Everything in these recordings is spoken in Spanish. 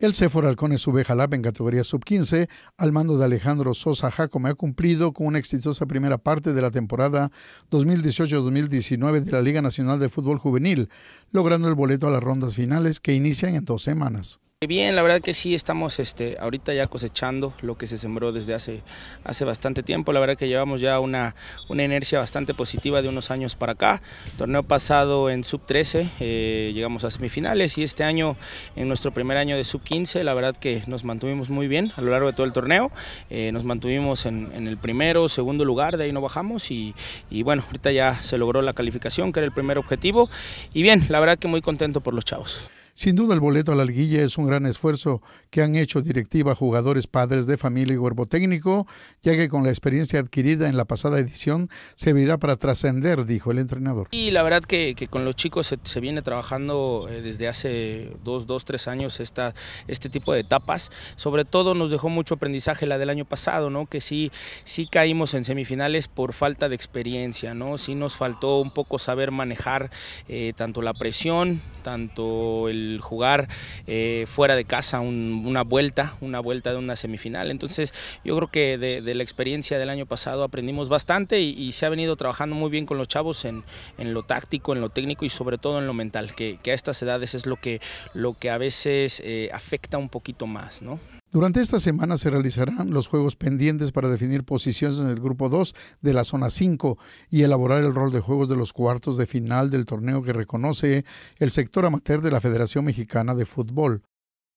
El Ceforalcones Halcones en categoría sub-15, al mando de Alejandro Sosa Jacome, ha cumplido con una exitosa primera parte de la temporada 2018-2019 de la Liga Nacional de Fútbol Juvenil, logrando el boleto a las rondas finales que inician en dos semanas. Bien, la verdad que sí, estamos este, ahorita ya cosechando lo que se sembró desde hace, hace bastante tiempo. La verdad que llevamos ya una, una inercia bastante positiva de unos años para acá. Torneo pasado en sub-13 eh, llegamos a semifinales y este año, en nuestro primer año de sub-15, la verdad que nos mantuvimos muy bien a lo largo de todo el torneo. Eh, nos mantuvimos en, el primero, segundo lugar, de ahí no bajamos y bueno, ahorita ya se logró la calificación, que era el primer objetivo. Y bien, la verdad que muy contento por los chavos. Sin duda el boleto a la liguilla es un gran esfuerzo que han hecho directiva jugadores, padres de familia y cuerpo técnico, ya que con la experiencia adquirida en la pasada edición servirá para trascender, dijo el entrenador. Y la verdad que, con los chicos se, viene trabajando eh, desde hace dos, dos, tres años esta, este tipo de etapas. Sobre todo nos dejó mucho aprendizaje la del año pasado, ¿no? que sí, sí caímos en semifinales por falta de experiencia, ¿no? sí nos faltó un poco saber manejar eh, tanto la presión, tanto el jugar eh, fuera de casa una vuelta, una vuelta de una semifinal. Entonces yo creo que de, la experiencia del año pasado aprendimos bastante y, se ha venido trabajando muy bien con los chavos en, en, lo táctico, en lo técnico y sobre todo en lo mental, que, a estas edades es lo que, lo que a veces eh, afecta un poquito más, ¿no? Durante esta semana se realizarán los juegos pendientes para definir posiciones en el grupo 2 de la zona 5 y elaborar el rol de juegos de los cuartos de final del torneo que reconoce el sector amateur de la Federación Mexicana de Fútbol.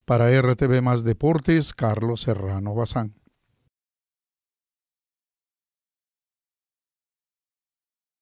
Para RTV Más Deportes, Carlos Serrano Bazán.